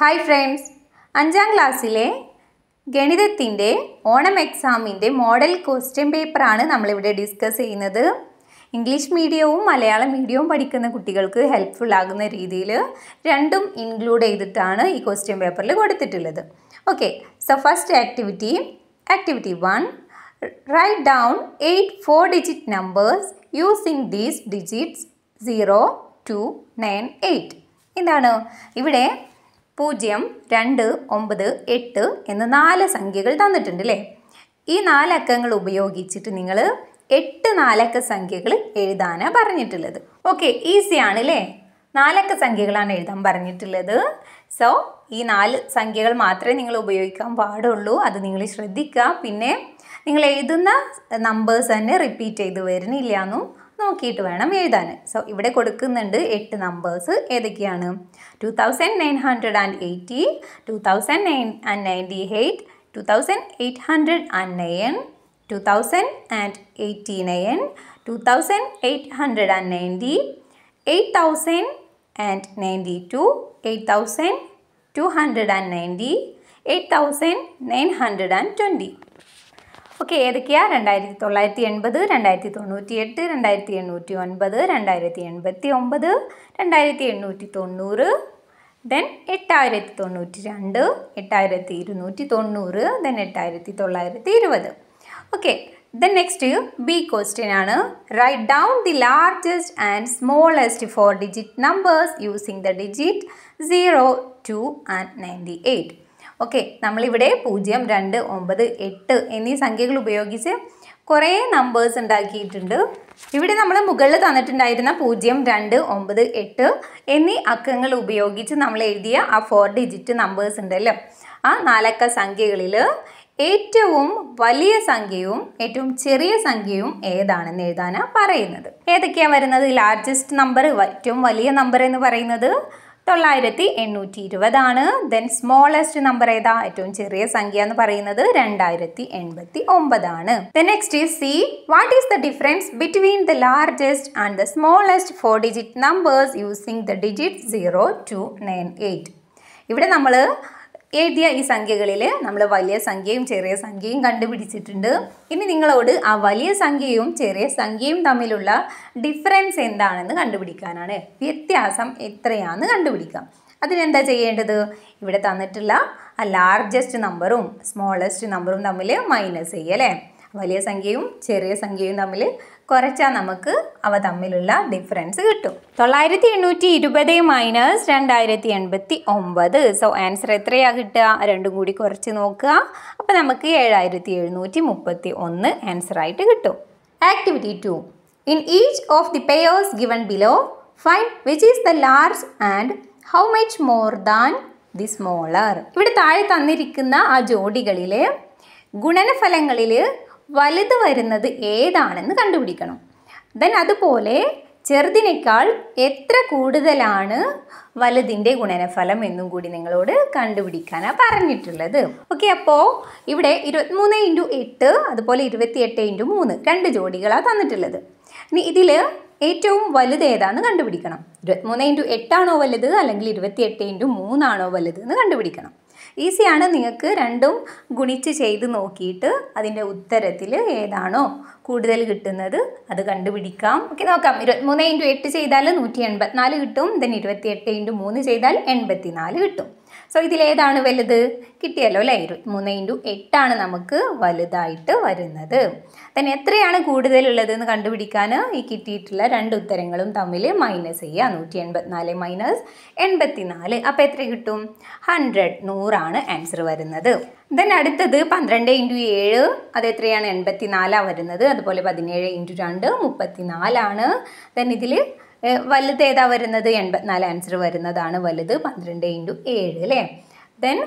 hi friends അഞ്ചാം ക്ലാസ്സിലെ ഗണിതത്തിൻ്റെ ഓണം എക്സാമിൻ്റെ മോഡൽ ക്വസ്റ്റ്യൻ പേപ്പറാണ് നമ്മളിവിടെ ഡിസ്കസ് ചെയ്യുന്നത് ഇംഗ്ലീഷ് മീഡിയവും മലയാളം മീഡിയവും പഠിക്കുന്ന കുട്ടികൾക്ക് ഹെൽപ്ഫുൾ ആകുന്ന രീതിയിൽ രണ്ടും ഇൻക്ലൂഡ് ചെയ്തിട്ടാണ് ഈ ക്വസ്റ്റ്യൻ പേപ്പറിൽ കൊടുത്തിട്ടുള്ളത് okay so first activity activity one write down eight four digit numbers using these digits zero two nine eight എന്താണ് ഇവിടെ പൂജ്യം രണ്ട് ഒമ്പത് എട്ട് എന്ന് നാല് സംഖ്യകൾ തന്നിട്ടുണ്ട് അല്ലേ ഈ നാലക്കങ്ങൾ ഉപയോഗിച്ചിട്ട് നിങ്ങൾ എട്ട് നാലക്ക സംഖ്യകൾ എഴുതാനാണ് പറഞ്ഞിട്ടുള്ളത് ഓക്കെ ഈസിയാണ് അല്ലേ നാലക്ക സംഖ്യകളാണ് എഴുതാൻ പറഞ്ഞിട്ടുള്ളത് സോ ഈ നാല് സംഖ്യകൾ മാത്രമേ നിങ്ങൾ ഉപയോഗിക്കാൻ പാടുള്ളൂ അത് നിങ്ങൾ ശ്രദ്ധിക്കുക പിന്നെ നിങ്ങൾ എഴുതുന്ന നമ്പേഴ്സ് തന്നെ റിപ്പീറ്റ് ചെയ്ത് വരുന്നില്ല എന്നും നോക്കിയിട്ട് വേണം എഴുതാൻ സോ ഇവിടെ കൊടുക്കുന്നുണ്ട് എട്ട് നമ്പേഴ്സ് ഏതൊക്കെയാണ് two thousand nine hundred and eighty two thousand nine and ninety eight two thousand eight hundred and nine two thousand and eighty nine two thousand eight hundred and ninety eight thousand and ninety two eight thousand two hundred and ninety eight thousand nine hundred and twenty okay ഏതൊക്കെയാണ് രണ്ടായിരത്തി തൊള്ളായിരത്തി എൺപത് രണ്ടായിരത്തി തൊണ്ണൂറ്റി എട്ട് രണ്ടായിരത്തി എണ്ണൂറ്റി ഒൻപത് രണ്ടായിരത്തി എൺപത്തി ഒമ്പത് രണ്ടായിരത്തി എണ്ണൂറ്റി തൊണ്ണൂറ് ദെൻ എട്ടായിരത്തി തൊണ്ണൂറ്റി രണ്ട് എട്ടായിരത്തി ഇരുന്നൂറ്റി തൊണ്ണൂറ് ദെൻ എട്ടായിരത്തി തൊള്ളായിരത്തി ഇരുപത് okay then next B question ആണ് write down the largest and smallest four digit numbers using the digit zero two and ninety eight okay നമ്മളിവിടെ പൂജ്യം രണ്ട് ഒമ്പത് എട്ട് എന്നീ സംഖ്യകൾ ഉപയോഗിച്ച് കുറേ നമ്പേഴ്സ് ഉണ്ടാക്കിയിട്ടുണ്ട് ഇവിടെ നമ്മൾ മുകളിൽ തന്നിട്ടുണ്ടായിരുന്ന പൂജ്യം രണ്ട് ഒമ്പത് എട്ട് എന്നീ അക്കങ്ങൾ ഉപയോഗിച്ച് നമ്മൾ എഴുതിയ ആ ഫോർ ഡിജിറ്റ് നമ്പേഴ്സ് ഉണ്ടല്ലോ ആ നാലക്ക സംഖ്യകളിൽ ഏറ്റവും വലിയ സംഖ്യയും ഏറ്റവും ചെറിയ സംഖ്യയും ഏതാണെന്ന് എഴുതാനാണ് പറയുന്നത് ഏതൊക്കെയാണ് വരുന്നത് ലാർജസ്റ്റ് നമ്പർ ഏറ്റവും വലിയ നമ്പർ എന്ന് പറയുന്നത് തൊള്ളായിരത്തി എണ്ണൂറ്റി ഇരുപതാണ് ദെൻ സ്മോളസ്റ്റ് നമ്പർ ഏതാ ഏറ്റവും ചെറിയ സംഖ്യ എന്ന് പറയുന്നത് രണ്ടായിരത്തി എൺപത്തി ഒമ്പതാണ് the next is C what is the difference between the largest and the smallest four digit numbers using the digit zero two nine eight ഇവിടെ നമ്മൾ എഴുതിയ ഈ സംഖ്യകളിൽ നമ്മൾ വലിയ സംഖ്യയും ചെറിയ സംഖ്യയും കണ്ടുപിടിച്ചിട്ടുണ്ട് ഇനി നിങ്ങളോട് ആ വലിയ സംഖ്യയും ചെറിയ സംഖ്യയും തമ്മിലുള്ള ഡിഫറൻസ് എന്താണെന്ന് കണ്ടുപിടിക്കാനാണ് വ്യത്യാസം എത്രയാണെന്ന് കണ്ടുപിടിക്കാം അതിനെന്താ ചെയ്യേണ്ടത് ഇവിടെ തന്നിട്ടുള്ള ആ ലാർജസ്റ്റ് നമ്പറും സ്മോളസ്റ്റ് നമ്പറും തമ്മിൽ മൈനസ് ചെയ്യുക അല്ലേ വലിയ സംഖ്യയും ചെറിയ സംഖ്യയും തമ്മിൽ കുറച്ചാൽ നമുക്ക് അവ തമ്മിലുള്ള ഡിഫറൻസ് കിട്ടും തൊള്ളായിരത്തി എണ്ണൂറ്റി ഇരുപത് മൈനസ് രണ്ടായിരത്തി എൺപത്തി ഒമ്പത് സോ ആൻസർ എത്രയാ കിട്ടുക രണ്ടും കൂടി കുറച്ച് നോക്കുക അപ്പോൾ നമുക്ക് ഏഴായിരത്തി എഴുന്നൂറ്റി മുപ്പത്തി ഒന്ന് ആൻസറായിട്ട് കിട്ടും activity two in each of the pairs given below find which is the large and how much more than the smaller ഇവിടെ താഴെ തന്നിരിക്കുന്ന ആ ജോഡികളിൽ ഗുണനഫലങ്ങളിൽ വലുത് വരുന്നത് ഏതാണെന്ന് കണ്ടുപിടിക്കണം ദെൻ അതുപോലെ ചെറുതിനേക്കാൾ എത്ര കൂടുതലാണ് വലുതിൻ്റെ ഗുണനഫലം എന്നും കൂടി നിങ്ങളോട് കണ്ടുപിടിക്കാനാണ് പറഞ്ഞിട്ടുള്ളത് ഓക്കെ അപ്പോൾ ഇവിടെ ഇരുപത്തിമൂന്ന് ഇൻറ്റു എട്ട് അതുപോലെ എട്ട് ഇൻറ്റു മൂന്ന് രണ്ട് ജോഡികളാണ് തന്നിട്ടുള്ളത് ഇനി ഇതിൽ ഏറ്റവും വലുത് ഏതാണെന്ന് കണ്ടുപിടിക്കണം ഇരുപത്തിമൂന്ന് ഇൻറ്റു എട്ടാണോ വലുത് അല്ലെങ്കിൽ എട്ട് ഇൻറ്റു മൂന്നാണോ വലുത് എന്ന് കണ്ടുപിടിക്കണം ഈസിയാണ് നിങ്ങൾക്ക് രണ്ടും ഗുണിച്ച് ചെയ്ത് നോക്കിയിട്ട് അതിൻ്റെ ഉത്തരത്തിൽ ഏതാണോ കൂടുതൽ കിട്ടുന്നത് അത് കണ്ടുപിടിക്കാം ഓക്കെ നോക്കാം ഇരുപത്തിമൂന്ന് ഇൻറ്റു എട്ട് ചെയ്താൽ നൂറ്റി എൺപത്തിനാല് കിട്ടും ദെൻ എട്ട് ഇൻറ്റു മൂന്ന് ചെയ്താൽ എൺപത്തിനാല് കിട്ടും സോ ഇതിലേതാണ് വലുത് കിട്ടിയല്ലോ അല്ലേ ഇരുപത്തിമൂന്ന് ഇൻറ്റു എട്ടാണ് നമുക്ക് വലുതായിട്ട് വരുന്നത് തന്നെ എത്രയാണ് കൂടുതലുള്ളതെന്ന് കണ്ടുപിടിക്കാൻ ഈ കിട്ടിയിട്ടുള്ള രണ്ട് ഉത്തരങ്ങളും തമ്മിൽ മൈനസ് ചെയ്യുക നൂറ്റി എൺപത്തിനാല് മൈനസ് എൺപത്തിനാല് അപ്പം എത്ര കിട്ടും ഹൺഡ്രഡ് നൂറാണ് ആൻസർ വരുന്നത് ദെൻ അടുത്തത് പന്ത്രണ്ട് ഇൻറ്റു ഏഴ് അത് എത്രയാണ് എൺപത്തിനാലാണ് വരുന്നത് അതുപോലെ പതിനേഴ് ഇൻറ്റു രണ്ട് മുപ്പത്തിനാലാണ് ദെൻ ഇതിൽ വലുത് ഏതാ വരുന്നത് എൺപത്തിനാല് ആൻസർ വരുന്നതാണ് വലുത് പന്ത്രണ്ട് ഇൻറ്റു ഏഴ് അല്ലേ ദെൻ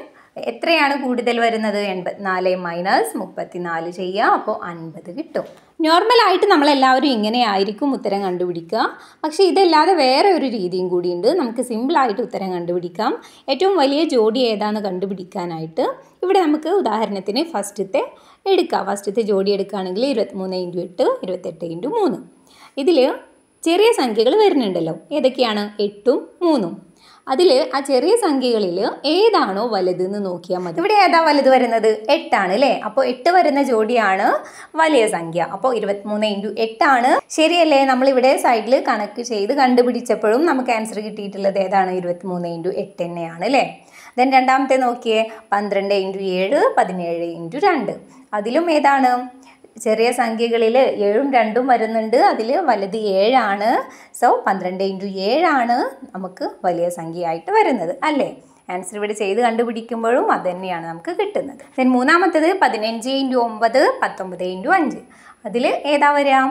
എത്രയാണ് കൂടുതൽ വരുന്നത് എൺപത്തിനാല് മൈനസ് മുപ്പത്തിനാല് ചെയ്യുക അപ്പോൾ അൻപത് കിട്ടും നോർമലായിട്ട് നമ്മളെല്ലാവരും ഇങ്ങനെ ആയിരിക്കും ഉത്തരം കണ്ടുപിടിക്കുക പക്ഷേ ഇതല്ലാതെ വേറെ ഒരു രീതിയും കൂടിയുണ്ട് നമുക്ക് സിമ്പിളായിട്ട് ഉത്തരം കണ്ടുപിടിക്കാം ഏറ്റവും വലിയ ജോഡി ഏതാണെന്ന് കണ്ടുപിടിക്കാനായിട്ട് ഇവിടെ നമുക്ക് ഉദാഹരണത്തിന് ഫസ്റ്റത്തെ എടുക്കാം ഫസ്റ്റത്തെ ജോഡി എടുക്കുകയാണെങ്കിൽ മൂന്ന് ഇൻറ്റു എട്ട് ഇരുപത്തെട്ട് ഇൻറ്റു മൂന്ന് ഇതിൽ ചെറിയ സംഖ്യകൾ വരുന്നുണ്ടല്ലോ ഏതൊക്കെയാണ് എട്ടും മൂന്നും അതിൽ ആ ചെറിയ സംഖ്യകളിൽ ഏതാണോ വലുതെന്ന് നോക്കിയാൽ മതി ഇവിടെ ഏതാ വലുത് വരുന്നത് എട്ടാണ് അല്ലേ അപ്പോൾ എട്ട് വരുന്ന ജോഡിയാണ് വലിയ സംഖ്യ അപ്പോൾ ഇരുപത്തിമൂന്ന് ഇൻറ്റു എട്ടാണ് ശരിയല്ലേ നമ്മളിവിടെ സൈഡിൽ കണക്ക് ചെയ്ത് കണ്ടുപിടിച്ചപ്പോഴും നമുക്ക് ആൻസർ കിട്ടിയിട്ടുള്ളത് ഏതാണ് ഇരുപത്തിമൂന്ന് ഇൻറ്റു എട്ട് തന്നെയാണ് അല്ലേ ദെൻ രണ്ടാമത്തെ നോക്കിയേ പന്ത്രണ്ട് ഇൻറ്റു ഏഴ് പതിനേഴ് ഇൻറ്റു രണ്ട് അതിലും ഏതാണ് ചെറിയ സംഖ്യകളിൽ ഏഴും രണ്ടും വരുന്നുണ്ട് അതിൽ വലുത് ഏഴാണ് സോ പന്ത്രണ്ട് ഇൻറ്റു ഏഴാണ് നമുക്ക് വലിയ സംഖ്യയായിട്ട് വരുന്നത് അല്ലേ ആൻസർ ഇവിടെ ചെയ്ത് കണ്ടുപിടിക്കുമ്പോഴും അത് തന്നെയാണ് നമുക്ക് കിട്ടുന്നത് ദെൻ മൂന്നാമത്തത് പതിനഞ്ച് ഇൻറ്റു ഒമ്പത് പത്തൊമ്പത് ഇൻറ്റു അഞ്ച് അതിൽ ഏതാ വരാം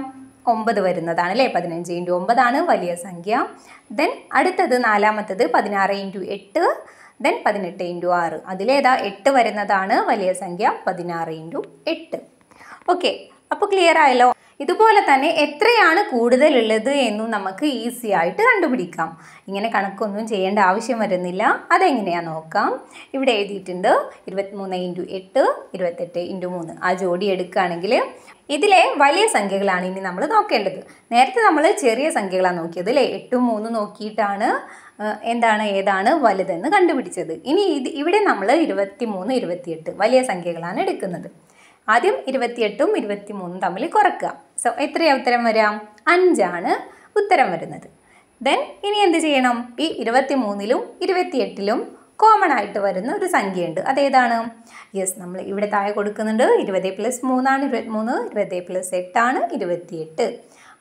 ഒമ്പത് വരുന്നതാണ് അല്ലേ പതിനഞ്ച് ഇൻറ്റു ഒമ്പതാണ് വലിയ സംഖ്യ ദെൻ അടുത്തത് നാലാമത്തത് പതിനാറ് ഇൻറ്റു എട്ട് ദെൻ പതിനെട്ട് ഇൻറ്റു ആറ് അതിലേതാ എട്ട് വരുന്നതാണ് വലിയ സംഖ്യ പതിനാറ് ഇൻറ്റു എട്ട് ഓക്കെ അപ്പോൾ ക്ലിയർ ആയല്ലോ ഇതുപോലെ തന്നെ എത്രയാണ് കൂടുതലുള്ളത് എന്നും നമുക്ക് ഈസി ആയിട്ട് കണ്ടുപിടിക്കാം ഇങ്ങനെ കണക്കൊന്നും ചെയ്യേണ്ട ആവശ്യം വരുന്നില്ല അതെങ്ങനെയാണ് നോക്കാം ഇവിടെ എഴുതിയിട്ടുണ്ട് ഇരുപത്തിമൂന്ന് ഇൻറ്റു എട്ട് ഇരുപത്തെട്ട് ഇൻറ്റു മൂന്ന് ആ ജോഡി എടുക്കുകയാണെങ്കിൽ ഇതിലെ വലിയ സംഖ്യകളാണ് ഇനി നമ്മൾ നോക്കേണ്ടത് നേരത്തെ നമ്മൾ ചെറിയ സംഖ്യകളാണ് നോക്കിയത് അല്ലേ എട്ടും മൂന്നും നോക്കിയിട്ടാണ് എന്താണ് ഏതാണ് വലുതെന്ന് കണ്ടുപിടിച്ചത് ഇനി ഇത് ഇവിടെ നമ്മൾ ഇരുപത്തി മൂന്ന് ഇരുപത്തിയെട്ട് വലിയ സംഖ്യകളാണ് എടുക്കുന്നത് ആദ്യം ഇരുപത്തിയെട്ടും ഇരുപത്തിമൂന്നും തമ്മിൽ കുറക്കുക സോ എത്രയാണ് ഉത്തരം വരാം അഞ്ചാണ് ഉത്തരം വരുന്നത് ദെൻ ഇനി എന്ത് ചെയ്യണം ഈ ഇരുപത്തിമൂന്നിലും ഇരുപത്തിയെട്ടിലും കോമൺ ആയിട്ട് വരുന്ന ഒരു സംഖ്യയുണ്ട് അതേതാണ് യെസ് നമ്മൾ ഇവിടെ താഴെ കൊടുക്കുന്നുണ്ട് ഇരുപത് പ്ലസ് മൂന്നാണ് ഇരുപത്തിമൂന്ന് ഇരുപത് പ്ലസ് എട്ടാണ് ഇരുപത്തിയെട്ട്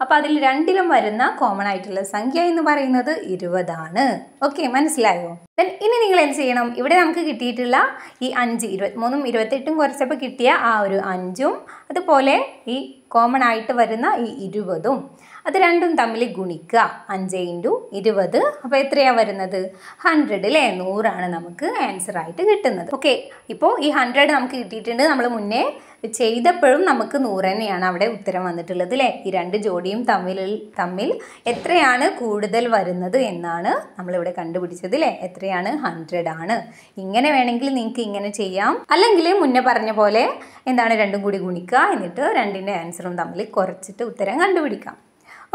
അപ്പോൾ അതിൽ രണ്ടിലും വരുന്ന കോമൺ ആയിട്ടുള്ള സംഖ്യ എന്ന് പറയുന്നത് ഇരുപതാണ് ഓക്കെ മനസ്സിലായോ ദെൻ ഇനി നിങ്ങൾ എന്ത് ചെയ്യണം ഇവിടെ നമുക്ക് കിട്ടിയിട്ടുള്ള ഈ അഞ്ച് ഇരുപത്തിമൂന്നും ഇരുപത്തെട്ടും കുറച്ചപ്പോൾ കിട്ടിയ ആ ഒരു അഞ്ചും അതുപോലെ ഈ കോമൺ ആയിട്ട് വരുന്ന ഈ ഇരുപതും അത് രണ്ടും തമ്മിൽ ഗുണിക്കുക അഞ്ച് ഇൻറ്റു ഇരുപത് അപ്പോൾ എത്രയാണ് വരുന്നത് ഹൺഡ്രഡ് അല്ലേ നൂറാണ് നമുക്ക് ആൻസർ ആയിട്ട് കിട്ടുന്നത് ഓക്കെ ഇപ്പോൾ ഈ ഹൺഡ്രഡ് നമുക്ക് കിട്ടിയിട്ടുണ്ട് നമ്മൾ മുന്നേ ചെയ്തപ്പോഴും നമുക്ക് നൂറ് തന്നെയാണ് അവിടെ ഉത്തരം വന്നിട്ടുള്ളത് അല്ലേ ഈ രണ്ട് ജോഡിയും തമ്മിൽ തമ്മിൽ എത്രയാണ് കൂടുതൽ വരുന്നത് എന്നാണ് നമ്മളിവിടെ കണ്ടുപിടിച്ചത് അല്ലേ എത്രയാണ് ഹൺഡ്രഡ് ആണ് ഇങ്ങനെ വേണമെങ്കിൽ നിങ്ങൾക്ക് ഇങ്ങനെ ചെയ്യാം അല്ലെങ്കിൽ മുന്നേ പറഞ്ഞ പോലെ എന്താണ് രണ്ടും കൂടി ഗുണിക്കുക എന്നിട്ട് രണ്ടിൻ്റെ ആൻസറും തമ്മിൽ കുറച്ചിട്ട് ഉത്തരം കണ്ടുപിടിക്കാം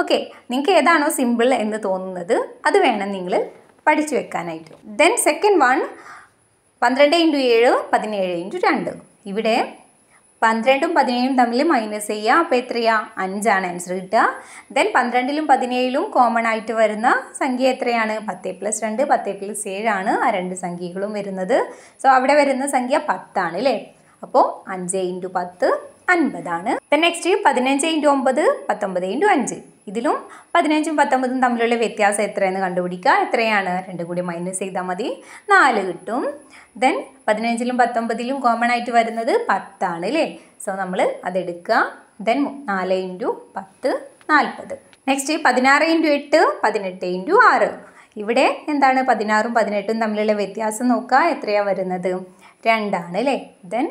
ഓക്കെ നിങ്ങൾക്ക് ഏതാണോ സിമ്പിൾ എന്ന് തോന്നുന്നത് അത് വേണം നിങ്ങൾ പഠിച്ചു വെക്കാനായിട്ട് ദെൻ സെക്കൻഡ് വൺ പന്ത്രണ്ട് ഇൻറ്റു ഏഴ് പതിനേഴ് ഇൻറ്റു രണ്ട് ഇവിടെ പന്ത്രണ്ടും പതിനേഴും തമ്മിൽ മൈനസ് ചെയ്യുക അപ്പോൾ എത്രയാണ് അഞ്ചാണ് ആൻസർ കിട്ടുക ദെൻ പന്ത്രണ്ടിലും പതിനേഴിലും കോമൺ ആയിട്ട് വരുന്ന സംഖ്യ എത്രയാണ് പത്ത് പ്ലസ് രണ്ട് പത്ത് പ്ലസ് ഏഴാണ് ആ രണ്ട് സംഖ്യകളും വരുന്നത് സോ അവിടെ വരുന്ന സംഖ്യ പത്താണ് അല്ലേ അപ്പോൾ അഞ്ച് ഇൻറ്റു പത്ത് അൻപതാണ് ദെൻ നെക്സ്റ്റ് പതിനഞ്ച് ഇൻറ്റു ഒമ്പത് പത്തൊമ്പത് ഇൻറ്റു അഞ്ച് ഇതിലും പതിനഞ്ചും പത്തൊമ്പതും തമ്മിലുള്ള വ്യത്യാസം എത്രയെന്ന് കണ്ടുപിടിക്കുക എത്രയാണ് രണ്ടും കൂടി മൈനസ് ചെയ്താൽ മതി നാല് കിട്ടും ദെൻ പതിനഞ്ചിലും പത്തൊമ്പതിലും കോമൺ ആയിട്ട് വരുന്നത് പത്താണ് അല്ലേ സോ നമ്മൾ അതെടുക്കുക ദെൻ നാല് ഇൻറ്റു പത്ത് നാൽപ്പത് നെക്സ്റ്റ് പതിനാറ് ഇൻറ്റു എട്ട് പതിനെട്ട് ഇൻറ്റു ആറ് ഇവിടെ എന്താണ് പതിനാറും പതിനെട്ടും തമ്മിലുള്ള വ്യത്യാസം നോക്കുക എത്രയാണ് വരുന്നത് രണ്ടാണ് അല്ലേ ദെൻ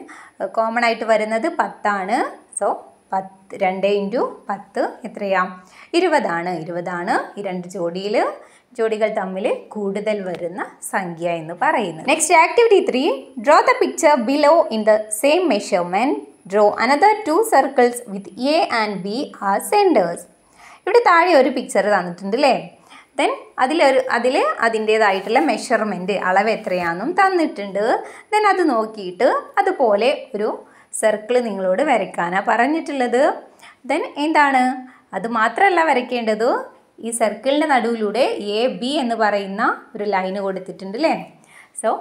കോമൺ ആയിട്ട് വരുന്നത് പത്താണ് സോ പത്ത് രണ്ട് ഇൻറ്റു പത്ത് എത്രയാ ഇരുപതാണ് ഇരുപതാണ് ഈ രണ്ട് ജോഡിയിൽ ജോഡികൾ തമ്മിൽ കൂടുതൽ വരുന്ന സംഖ്യ എന്ന് പറയുന്നത് next activity three draw the picture below in the same measurement draw another two circles with A and B are centres ഇവിടെ താഴെ ഒരു പിക്ചർ തന്നിട്ടുണ്ട് അല്ലേ ദെൻ അതിലൊരു അതിൽ അതിൻ്റേതായിട്ടുള്ള മെഷർമെൻറ്റ് അളവ് എത്രയാണെന്നും തന്നിട്ടുണ്ട് ദെൻ അത് നോക്കിയിട്ട് അതുപോലെ ഒരു സർക്കിൾ നിങ്ങളോട് വരയ്ക്കാനാണ് പറഞ്ഞിട്ടുള്ളത് ദെൻ എന്താണ് അത് മാത്രമല്ല വരയ്ക്കേണ്ടത് ഈ സർക്കിളിൻ്റെ നടുവിലൂടെ എ ബി എന്ന് പറയുന്ന ഒരു ലൈന് കൊടുത്തിട്ടുണ്ട് അല്ലേ സോ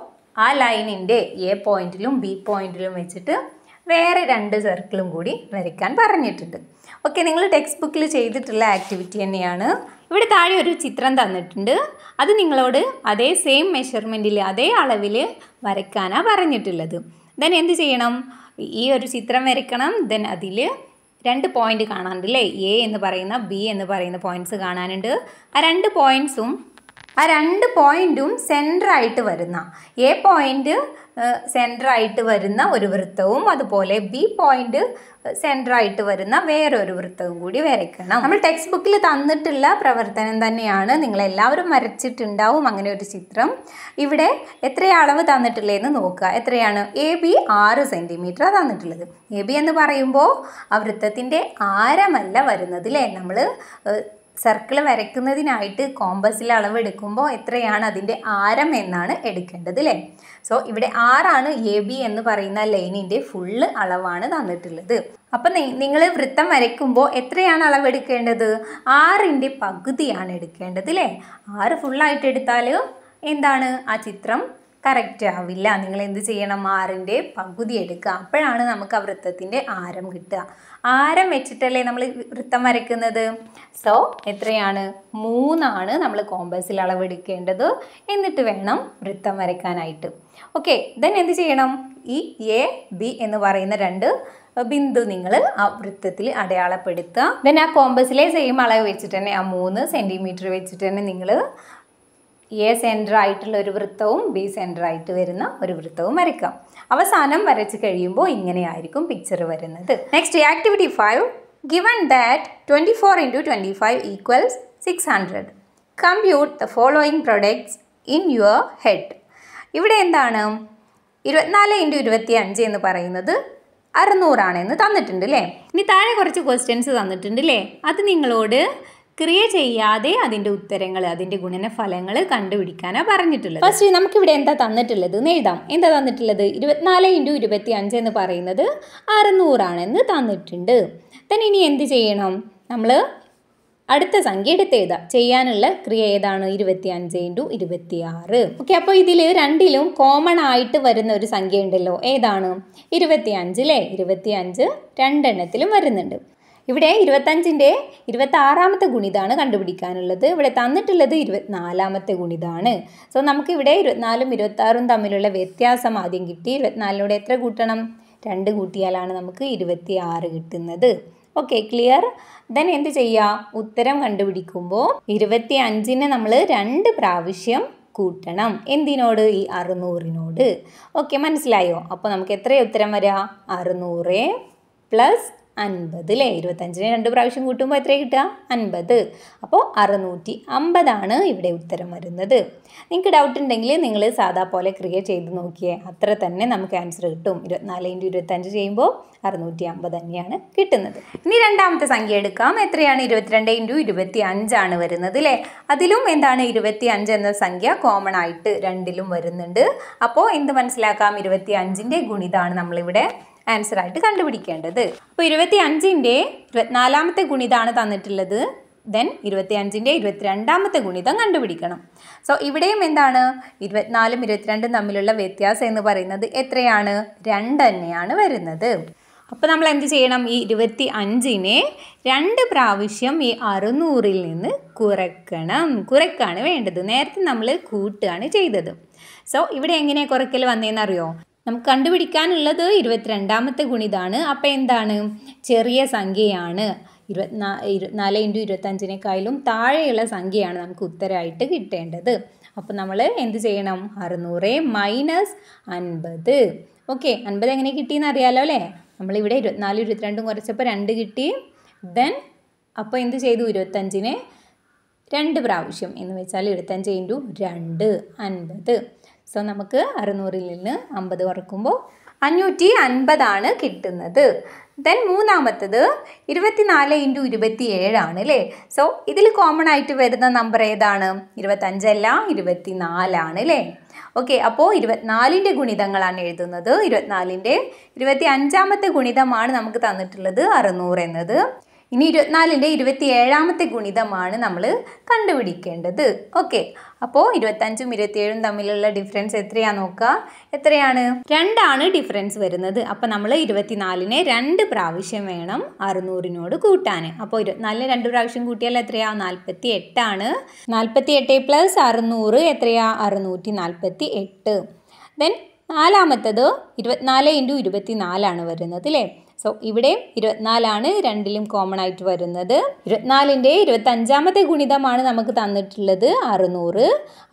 ആ ലൈനിൻ്റെ എ പോയിന്റിലും ബി പോയിന്റിലും വെച്ചിട്ട് വേറെ രണ്ട് സർക്കിളും കൂടി വരയ്ക്കാൻ പറഞ്ഞിട്ടുണ്ട് ഓക്കെ നിങ്ങൾ ടെക്സ്റ്റ് ബുക്കിൽ ചെയ്തിട്ടുള്ള ആക്ടിവിറ്റി തന്നെയാണ് ഇവിടെ താഴെ ഒരു ചിത്രം തന്നിട്ടുണ്ട് അത് നിങ്ങളോട് അതേ സെയിം മെഷർമെൻറ്റിൽ അതേ അളവിൽ വരയ്ക്കാനാണ് പറഞ്ഞിട്ടുള്ളത് ദെൻ എന്ത് ചെയ്യണം ഈ ഒരു ചിത്രം വരയ്ക്കണം ദെൻ അതിൽ രണ്ട് പോയിന്റ് കാണാനുണ്ട് അല്ലേ എ എന്ന് പറയുന്ന ബി എന്ന് പറയുന്ന പോയിന്റ്സ് കാണാനുണ്ട് ആ രണ്ട് പോയിന്റ്സും ആ രണ്ട് പോയിൻറ്റും സെൻറ്ററായിട്ട് വരുന്ന എ പോയിൻ്റ് സെൻറ്ററായിട്ട് വരുന്ന ഒരു വൃത്തവും അതുപോലെ ബി പോയിൻ്റ് സെൻറ്ററായിട്ട് വരുന്ന വേറൊരു വൃത്തവും കൂടി വരയ്ക്കണം നമ്മൾ ടെക്സ്റ്റ് ബുക്കിൽ തന്നിട്ടുള്ള പ്രവർത്തനം തന്നെയാണ് നിങ്ങളെല്ലാവരും വരച്ചിട്ടുണ്ടാവും അങ്ങനെ ഒരു ചിത്രം ഇവിടെ എത്ര അളവ് തന്നിട്ടുള്ളതെന്ന് നോക്കുക എത്രയാണ് എ ബി ആറ് സെൻറ്റിമീറ്ററാണ് തന്നിട്ടുള്ളത് എ ബി എന്ന് പറയുമ്പോൾ ആ വൃത്തത്തിൻ്റെ ആരമല്ല വരുന്നത് നമ്മൾ സർക്കിൾ വരയ്ക്കുന്നതിനായിട്ട് കോമ്പസിൽ എടുക്കുമ്പോൾ എത്രയാണ് അതിൻ്റെ ആരം എന്നാണ് എടുക്കേണ്ടത് അല്ലേ സോ ഇവിടെ ആറാണ് എ ബി എന്ന് പറയുന്ന ലൈനിൻ്റെ ഫുള്ള് അളവാണ് തന്നിട്ടുള്ളത് അപ്പം നിങ്ങൾ വൃത്തം വരയ്ക്കുമ്പോൾ എത്രയാണ് അളവെടുക്കേണ്ടത് ആറിൻ്റെ പകുതിയാണ് എടുക്കേണ്ടത് അല്ലേ ആറ് ഫുള്ളായിട്ട് എടുത്താൽ എന്താണ് ആ ചിത്രം കറക്റ്റ് ആവില്ല നിങ്ങൾ എന്ത് ചെയ്യണം ആറിൻ്റെ പകുതി എടുക്കുക അപ്പോഴാണ് നമുക്ക് ആ വൃത്തത്തിൻ്റെ ആരം കിട്ടുക ആരം വെച്ചിട്ടല്ലേ നമ്മൾ വൃത്തം വരയ്ക്കുന്നത് സോ എത്രയാണ് മൂന്നാണ് നമ്മൾ കോമ്പസിൽ അളവെടുക്കേണ്ടത് എന്നിട്ട് വേണം വൃത്തം വരയ്ക്കാനായിട്ട് ഓക്കെ ദെൻ എന്ത് ചെയ്യണം ഈ എ ബി എന്ന് പറയുന്ന രണ്ട് ബിന്ദു നിങ്ങൾ ആ വൃത്തത്തിൽ അടയാളപ്പെടുത്തുക ദെൻ ആ കോമ്പസിലെ സെയിം അളവ് വെച്ചിട്ട് തന്നെ ആ മൂന്ന് സെൻറ്റിമീറ്റർ വെച്ചിട്ട് തന്നെ നിങ്ങൾ എ സെൻറ്റർ ആയിട്ടുള്ള ഒരു വൃത്തവും ബി സെൻറ്റർ ആയിട്ട് വരുന്ന ഒരു വൃത്തവും വരയ്ക്കാം അവസാനം വരച്ച് കഴിയുമ്പോൾ ഇങ്ങനെയായിരിക്കും പിക്ചർ വരുന്നത് next activity five given that twenty four into twenty five equals six hundred compute the following products in your head ഇവിടെ എന്താണ് ഇരുപത്തിനാല് ഇൻറ്റു ഇരുപത്തി അഞ്ച് എന്ന് പറയുന്നത് അറുന്നൂറാണെന്ന് തന്നിട്ടുണ്ട് അല്ലേ ഇനി താഴെ കുറച്ച് ക്വസ്റ്റ്യൻസ് തന്നിട്ടുണ്ട് അല്ലേ അത് നിങ്ങളോട് ക്രിയ ചെയ്യാതെ അതിൻ്റെ ഉത്തരങ്ങൾ അതിൻ്റെ ഗുണനഫലങ്ങൾ കണ്ടുപിടിക്കാനാണ് പറഞ്ഞിട്ടുള്ളത് ഫസ്റ്റ് നമുക്കിവിടെ എന്താ തന്നിട്ടുള്ളത് എന്ന് എഴുതാം എന്താ തന്നിട്ടുള്ളത് ഇരുപത്തിനാല് ഇൻറ്റു ഇരുപത്തി അഞ്ച് എന്ന് പറയുന്നത് അറുന്നൂറാണെന്ന് തന്നിട്ടുണ്ട് തന്നെ ഇനി എന്ത് ചെയ്യണം നമ്മൾ അടുത്ത സംഖ്യ എടുത്ത് എഴുതാം ചെയ്യാനുള്ള ക്രിയ ഏതാണ് ഇരുപത്തി അഞ്ച് ഇൻറ്റു ഇരുപത്തി ആറ് ഓക്കെ അപ്പോൾ ഇതിൽ രണ്ടിലും കോമൺ ആയിട്ട് വരുന്ന ഒരു സംഖ്യ ഉണ്ടല്ലോ ഏതാണ് ഇരുപത്തി അഞ്ച് അല്ലേ ഇരുപത്തി അഞ്ച് രണ്ടെണ്ണത്തിലും വരുന്നുണ്ട് ഇവിടെ ഇരുപത്തഞ്ചിൻ്റെ ആറാമത്തെ ഗുണിതാണ് കണ്ടുപിടിക്കാനുള്ളത് ഇവിടെ തന്നിട്ടുള്ളത് ഇരുപത്തിനാലാമത്തെ ഗുണിതാണ് സോ നമുക്കിവിടെ ഇരുപത്തിനാലും ഇരുപത്താറും തമ്മിലുള്ള വ്യത്യാസം ആദ്യം കിട്ടി ഇരുപത്തിനാലിനോട് എത്ര കൂട്ടണം രണ്ട് കൂട്ടിയാലാണ് നമുക്ക് ഇരുപത്തി ആറ് കിട്ടുന്നത് ഓക്കെ ക്ലിയർ ദെൻ എന്ത് ചെയ്യുക ഉത്തരം കണ്ടുപിടിക്കുമ്പോൾ ഇരുപത്തി അഞ്ചിന് നമ്മൾ രണ്ട് പ്രാവശ്യം കൂട്ടണം എന്തിനോട് ഈ അറുന്നൂറിനോട് ഓക്കെ മനസ്സിലായോ അപ്പോൾ നമുക്ക് എത്ര ഉത്തരം വരിക അറുന്നൂറ് പ്ലസ് അൻപത് അല്ലേ ഇരുപത്തഞ്ചിനെ രണ്ട് പ്രാവശ്യം കൂട്ടുമ്പോൾ എത്ര കിട്ടുക അൻപത് അപ്പോൾ അറുന്നൂറ്റി അമ്പതാണ് ഇവിടെ ഉത്തരം വരുന്നത് നിങ്ങൾക്ക് ഡൗട്ട് ഉണ്ടെങ്കിൽ നിങ്ങൾ സാധാ പോലെ ക്രിയ ചെയ്ത് നോക്കിയേ അത്ര തന്നെ നമുക്ക് ആൻസർ കിട്ടും ഇരുപത്തിനാല് ഇൻറ്റു ഇരുപത്തഞ്ച് ചെയ്യുമ്പോൾ അറുന്നൂറ്റി അമ്പത് തന്നെയാണ് കിട്ടുന്നത് ഇനി രണ്ടാമത്തെ സംഖ്യ എടുക്കാം എത്രയാണ് ഇരുപത്തിരണ്ട് ഇൻറ്റു ഇരുപത്തി അഞ്ചാണ് വരുന്നത് അല്ലേ അതിലും എന്താണ് ഇരുപത്തി അഞ്ച് എന്ന സംഖ്യ കോമൺ ആയിട്ട് രണ്ടിലും വരുന്നുണ്ട് അപ്പോൾ എന്ത് മനസ്സിലാക്കാം ഇരുപത്തി അഞ്ചിൻ്റെ ഗുണിതാണ് നമ്മളിവിടെ ആൻസറായിട്ട് കണ്ടുപിടിക്കേണ്ടത് അപ്പോൾ ഇരുപത്തി അഞ്ചിൻ്റെ ഇരുപത്തിനാലാമത്തെ ഗുണിതാണ് തന്നിട്ടുള്ളത് ദെൻ ഇരുപത്തിയഞ്ചിൻ്റെ ഇരുപത്തിരണ്ടാമത്തെ ഗുണിതം കണ്ടുപിടിക്കണം സോ ഇവിടെയും എന്താണ് ഇരുപത്തിനാലും ഇരുപത്തിരണ്ടും തമ്മിലുള്ള വ്യത്യാസം എന്ന് പറയുന്നത് എത്രയാണ് രണ്ട് തന്നെയാണ് വരുന്നത് അപ്പോൾ നമ്മൾ എന്ത് ചെയ്യണം ഈ ഇരുപത്തി അഞ്ചിനെ രണ്ട് പ്രാവശ്യം ഈ അറുന്നൂറിൽ നിന്ന് കുറക്കണം കുറയ്ക്കാണ് വേണ്ടത് നേരത്തെ നമ്മൾ കൂട്ടുകയാണ് ചെയ്തത് സോ ഇവിടെ എങ്ങനെയാണ് കുറയ്ക്കൽ വന്നതെന്നറിയോ നമുക്ക് കണ്ടുപിടിക്കാനുള്ളത് ഇരുപത്തിരണ്ടാമത്തെ ഗുണിതാണ് അപ്പോൾ എന്താണ് ചെറിയ സംഖ്യയാണ് ഇരുപത്തിനാ ഇരുപത്തിനാല് ഇൻറ്റു ഇരുപത്തഞ്ചിനേക്കാളും താഴെയുള്ള സംഖ്യയാണ് നമുക്ക് ഉത്തരമായിട്ട് കിട്ടേണ്ടത് അപ്പോൾ നമ്മൾ എന്ത് ചെയ്യണം അറുന്നൂറ് മൈനസ് അൻപത് ഓക്കെ അൻപത് എങ്ങനെ കിട്ടിയെന്ന് അറിയാലോ അല്ലേ നമ്മളിവിടെ ഇരുപത്തിനാല് ഇരുപത്തിരണ്ടും കുറച്ചപ്പോൾ രണ്ട് കിട്ടി ദെൻ അപ്പോൾ എന്ത് ചെയ്തു ഇരുപത്തഞ്ചിന് രണ്ട് പ്രാവശ്യം എന്ന് വെച്ചാൽ ഇരുപത്തഞ്ച് ഇൻറ്റു രണ്ട് അൻപത് സോ നമുക്ക് അറുന്നൂറിൽ നിന്ന് അമ്പത് കുറക്കുമ്പോൾ അഞ്ഞൂറ്റി അൻപതാണ് കിട്ടുന്നത് ദെൻ മൂന്നാമത്തത് ഇരുപത്തിനാല് ഇൻറ്റു ഇരുപത്തി ഏഴാണ് അല്ലേ സോ ഇതിൽ കോമൺ ആയിട്ട് വരുന്ന നമ്പർ ഏതാണ് ഇരുപത്തഞ്ചല്ല ഇരുപത്തിനാലാണ് അല്ലേ ഓക്കെ അപ്പോൾ ഇരുപത്തിനാലിൻ്റെ ഗുണിതങ്ങളാണ് എഴുതുന്നത് ഇരുപത്തിനാലിൻ്റെ ഇരുപത്തി അഞ്ചാമത്തെ ഗുണിതമാണ് നമുക്ക് തന്നിട്ടുള്ളത് അറുന്നൂറ് എന്നത് ഇനി ഇരുപത്തിനാലിൻ്റെ ഇരുപത്തി ഏഴാമത്തെ ഗുണിതമാണ് നമ്മൾ കണ്ടുപിടിക്കേണ്ടത് ഓക്കെ അപ്പോൾ ഇരുപത്തഞ്ചും ഇരുപത്തിയേഴും തമ്മിലുള്ള ഡിഫറൻസ് എത്രയാണ് നോക്കുക എത്രയാണ് രണ്ടാണ് ഡിഫറൻസ് വരുന്നത് അപ്പോൾ നമ്മൾ ഇരുപത്തിനാലിനെ രണ്ട് പ്രാവശ്യം വേണം അറുന്നൂറിനോട് കൂട്ടാൻ അപ്പോൾ ഇരുപത്തിനാലിന് രണ്ട് പ്രാവശ്യം കൂട്ടിയാൽ എത്രയാണ് നാൽപ്പത്തി എട്ടാണ് നാൽപ്പത്തി എട്ട് പ്ലസ് അറുന്നൂറ് എത്രയാണ് അറുന്നൂറ്റി നാൽപ്പത്തി എട്ട് ദെൻ നാലാമത്തത് ഇരുപത്തിനാല് ഇൻറ്റു ഇരുപത്തിനാലാണ് വരുന്നത് അല്ലേ സോ ഇവിടെയും ഇരുപത്തിനാലാണ് രണ്ടിലും കോമൺ ആയിട്ട് വരുന്നത് ഇരുപത്തിനാലിൻ്റെ ഇരുപത്തഞ്ചാമത്തെ ഗുണിതമാണ് നമുക്ക് തന്നിട്ടുള്ളത് അറുന്നൂറ്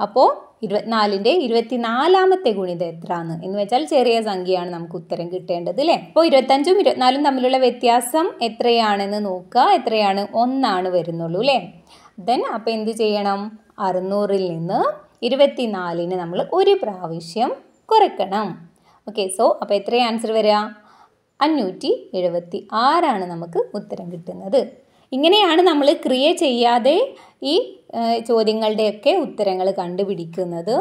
അപ്പോൾ ഇരുപത്തിനാലിൻ്റെ ഇരുപത്തിനാലാമത്തെ ഗുണിതം എത്രയാണ് എന്ന് വെച്ചാൽ ചെറിയ സംഖ്യയാണ് നമുക്ക് ഉത്തരം കിട്ടേണ്ടത് അല്ലേ അപ്പോൾ ഇരുപത്തഞ്ചും ഇരുപത്തിനാലും തമ്മിലുള്ള വ്യത്യാസം എത്രയാണെന്ന് നോക്കുക എത്രയാണ് ഒന്നാണ് വരുന്നുള്ളൂ അല്ലേ ദെൻ അപ്പോൾ എന്ത് ചെയ്യണം അറുന്നൂറിൽ നിന്ന് ഇരുപത്തിനാലിന് നമ്മൾ ഒരു പ്രാവശ്യം കുറയ്ക്കണം ഓക്കെ സോ അപ്പോൾ എത്രയാണ് ആൻസർ വരിക അഞ്ഞൂറ്റി എഴുപത്തി ആറാണ് നമുക്ക് ഉത്തരം കിട്ടുന്നത് ഇങ്ങനെയാണ് നമ്മൾ ക്രിയ ചെയ്യാതെ ഈ ചോദ്യങ്ങളുടെയൊക്കെ ഉത്തരങ്ങൾ കണ്ടുപിടിക്കുന്നത്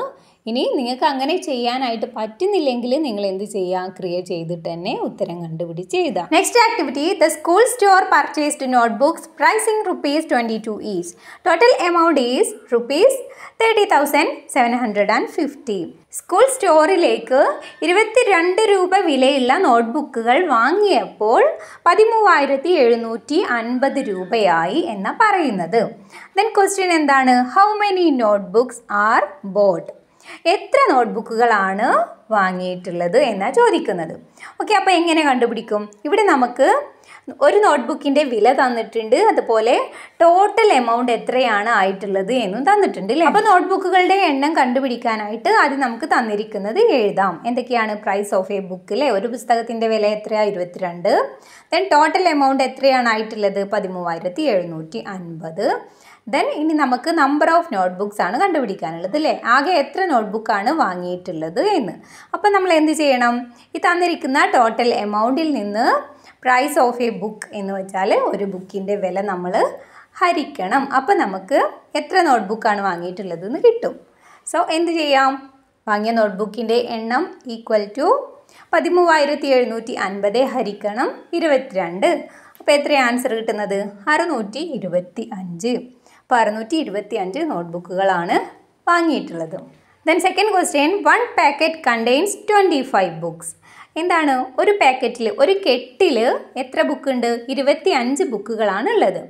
ഇനി നിങ്ങൾക്ക് അങ്ങനെ ചെയ്യാനായിട്ട് പറ്റുന്നില്ലെങ്കിൽ നിങ്ങൾ എന്ത് ചെയ്യാം ക്രിയേറ്റ് ചെയ്തിട്ട് തന്നെ ഉത്തരം കണ്ടുപിടിച്ച് എഴുതാം next activity the school store purchased notebooks pricing rupees twenty two is total amount is rupees thirty thousand seven hundred and fifty school സ്റ്റോറിലേക്ക് ഇരുപത്തിരണ്ട് രൂപ വിലയുള്ള നോട്ട്ബുക്കുകൾ വാങ്ങിയപ്പോൾ പതിമൂവായിരത്തി എഴുന്നൂറ്റി അൻപത് രൂപയായി എന്നാണ് പറയുന്നത് ദെൻ ക്വസ്റ്റ്യൻ എന്താണ് how many notebooks are bought എത്ര നോട്ട്ബുക്കുകളാണ് വാങ്ങിയിട്ടുള്ളത് എന്നാണ് ചോദിക്കുന്നത് ഓക്കെ അപ്പോൾ എങ്ങനെ കണ്ടുപിടിക്കും ഇവിടെ നമുക്ക് ഒരു നോട്ട്ബുക്കിൻ്റെ വില തന്നിട്ടുണ്ട് അതുപോലെ ടോട്ടൽ എമൗണ്ട് എത്രയാണ് ആയിട്ടുള്ളത് എന്നും തന്നിട്ടുണ്ട് അല്ലേ അപ്പോൾ നോട്ട്ബുക്കുകളുടെ എണ്ണം കണ്ടുപിടിക്കാനായിട്ട് ആദ്യം നമുക്ക് തന്നിരിക്കുന്നത് എഴുതാം എന്തൊക്കെയാണ് പ്രൈസ് ഓഫ് എ ബുക്ക് അല്ലേ ഒരു പുസ്തകത്തിൻ്റെ വില എത്രയാണ് ഇരുപത്തിരണ്ട് ദെൻ ടോട്ടൽ എമൗണ്ട് എത്രയാണ് ആയിട്ടുള്ളത് പതിമൂവായിരത്തി എഴുന്നൂറ്റി അൻപത് ദെൻ ഇനി നമുക്ക് നമ്പർ ഓഫ് നോട്ട്ബുക്സ് ആണ് കണ്ടുപിടിക്കാനുള്ളത് അല്ലേ ആകെ എത്ര ബുക്കാണ് വാങ്ങിയിട്ടുള്ളത് എന്ന് അപ്പോൾ നമ്മൾ എന്ത് ചെയ്യണം ഈ തന്നിരിക്കുന്ന ടോട്ടൽ എമൗണ്ടിൽ നിന്ന് പ്രൈസ് ഓഫ് എ ബുക്ക് എന്ന് വെച്ചാൽ ഒരു ബുക്കിൻ്റെ വില നമ്മൾ ഹരിക്കണം അപ്പോൾ നമുക്ക് എത്ര വാങ്ങിയിട്ടുള്ളത് എന്ന് കിട്ടും സോ എന്ത് ചെയ്യാം വാങ്ങിയ ബുക്കിൻ്റെ എണ്ണം ഈക്വൽ ടു പതിമൂവായിരത്തി എഴുന്നൂറ്റി അൻപത് ഹരിക്കണം ഇരുപത്തിരണ്ട് അപ്പോൾ എത്രയാണ് ആൻസർ കിട്ടുന്നത് അറുന്നൂറ്റി ഇരുപത്തി അഞ്ച് അപ്പോൾ അറുന്നൂറ്റി ഇരുപത്തി അഞ്ച് നോട്ട്ബുക്കുകളാണ് വാങ്ങിയിട്ടുള്ളത് then second question one packet contains twenty five books എന്താണ് ഒരു പാക്കറ്റിൽ ഒരു കെട്ടിൽ എത്ര ഉണ്ട് ഇരുപത്തി അഞ്ച് ബുക്കുകളാണ് ഉള്ളത്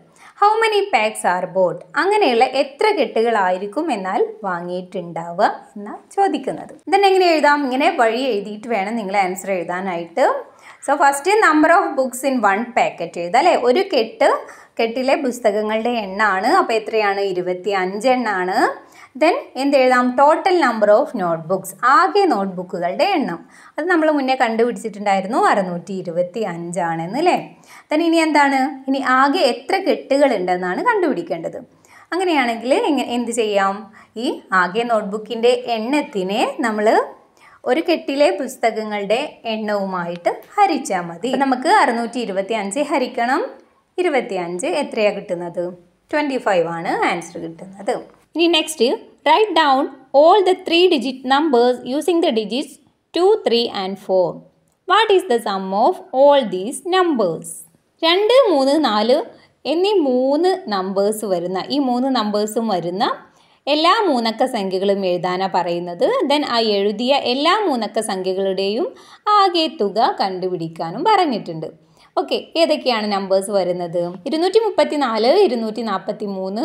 how many packs are bought അങ്ങനെയുള്ള എത്ര കെട്ടുകളായിരിക്കും എന്നാൽ വാങ്ങിയിട്ടുണ്ടാവുക എന്നാണ് ചോദിക്കുന്നത് എങ്ങനെ എഴുതാം ഇങ്ങനെ വഴി എഴുതിയിട്ട് വേണം നിങ്ങൾ ആൻസർ എഴുതാനായിട്ട് so first number of books in one packet ചെയ്ത് അല്ലേ ഒരു കെട്ട് കെട്ടിലെ പുസ്തകങ്ങളുടെ എണ്ണമാണ് അപ്പോൾ എത്രയാണ് ഇരുപത്തി അഞ്ചെണ്ണാണ് ദെൻ എന്ത് എഴുതാം total number of notebooks ആകെ നോട്ട് ബുക്കുകളുടെ എണ്ണം അത് നമ്മൾ മുന്നേ കണ്ടുപിടിച്ചിട്ടുണ്ടായിരുന്നു അറുന്നൂറ്റി ഇരുപത്തി അഞ്ചാണെന്ന് അല്ലേ ദെൻ ഇനി എന്താണ് ഇനി ആകെ എത്ര കെട്ടുകളുണ്ടെന്നാണ് കണ്ടുപിടിക്കേണ്ടത് അങ്ങനെയാണെങ്കിൽ എങ്ങനെ എന്ത് ചെയ്യാം ഈ ആകെ നോട്ട്ബുക്കിൻ്റെ എണ്ണത്തിനെ നമ്മൾ ഒരു കെട്ടിലെ പുസ്തകങ്ങളുടെ എണ്ണവുമായിട്ട് ഹരിച്ചാൽ മതി നമുക്ക് അറുന്നൂറ്റി ഇരുപത്തി അഞ്ച് ഹരിക്കണം ഇരുപത്തി അഞ്ച് എത്രയാണ് കിട്ടുന്നത് ട്വൻറ്റി ഫൈവ് ആണ് ആൻസർ കിട്ടുന്നത് ഇനി next write down all the three digit numbers using the digits two three and four what is the sum of all these numbers രണ്ട് മൂന്ന് നാല് എന്നീ മൂന്ന് നമ്പേഴ്സ് വരുന്ന ഈ മൂന്ന് നമ്പേഴ്സും വരുന്ന എല്ലാ മൂന്നക്ക സംഖ്യകളും എഴുതാനാണ് പറയുന്നത് ദെൻ ആ എഴുതിയ എല്ലാ മൂന്നക്ക സംഖ്യകളുടെയും ആകെ തുക കണ്ടുപിടിക്കാനും പറഞ്ഞിട്ടുണ്ട് ഓക്കെ ഏതൊക്കെയാണ് നമ്പേഴ്സ് വരുന്നത് ഇരുന്നൂറ്റി മുപ്പത്തി നാല് ഇരുന്നൂറ്റി നാൽപ്പത്തി മൂന്ന്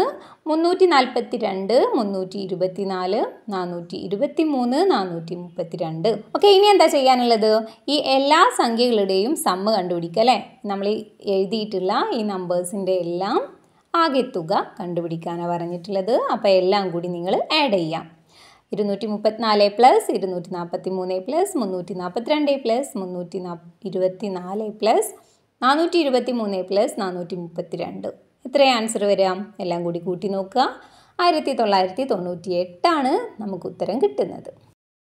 മുന്നൂറ്റി നാൽപ്പത്തി രണ്ട് മുന്നൂറ്റി ഇരുപത്തി നാല് നാനൂറ്റി ഇരുപത്തി മൂന്ന് നാനൂറ്റി മുപ്പത്തി രണ്ട് ഓക്കെ ഇനി എന്താ ചെയ്യാനുള്ളത് ഈ എല്ലാ സംഖ്യകളുടെയും സമ്മ് കണ്ടുപിടിക്കുക അല്ലേ നമ്മൾ എഴുതിയിട്ടുള്ള ഈ നമ്പേഴ്സിൻ്റെ എല്ലാം ആകെ തുക കണ്ടുപിടിക്കാനാണ് പറഞ്ഞിട്ടുള്ളത് അപ്പോൾ എല്ലാം കൂടി നിങ്ങൾ ആഡ് ചെയ്യാം ഇരുന്നൂറ്റി മുപ്പത്തിനാല് പ്ലസ് ഇരുന്നൂറ്റി നാൽപ്പത്തി മൂന്ന് പ്ലസ് മുന്നൂറ്റി നാൽപ്പത്തിരണ്ട് പ്ലസ് മുന്നൂറ്റി നാ ഇരുപത്തി നാല് പ്ലസ് നാനൂറ്റി ഇരുപത്തി മൂന്ന് പ്ലസ് നാനൂറ്റി മുപ്പത്തി രണ്ട് എത്രയാണ് ആൻസർ വരാം എല്ലാം കൂടി കൂട്ടി നോക്കുക ആയിരത്തി തൊള്ളായിരത്തി തൊണ്ണൂറ്റി എട്ടാണ് നമുക്ക് ഉത്തരം കിട്ടുന്നത്